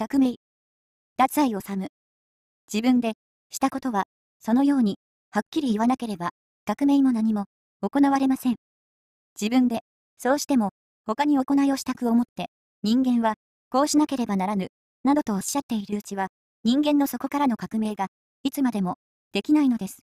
学名。脱愛治む。自分で、したことは、そのように、はっきり言わなければ、学名も何も、行われません。自分で、そうしても、他に行いをしたく思って、人間は、こうしなければならぬ、などとおっしゃっているうちは、人間の底からの革命が、いつまでも、できないのです。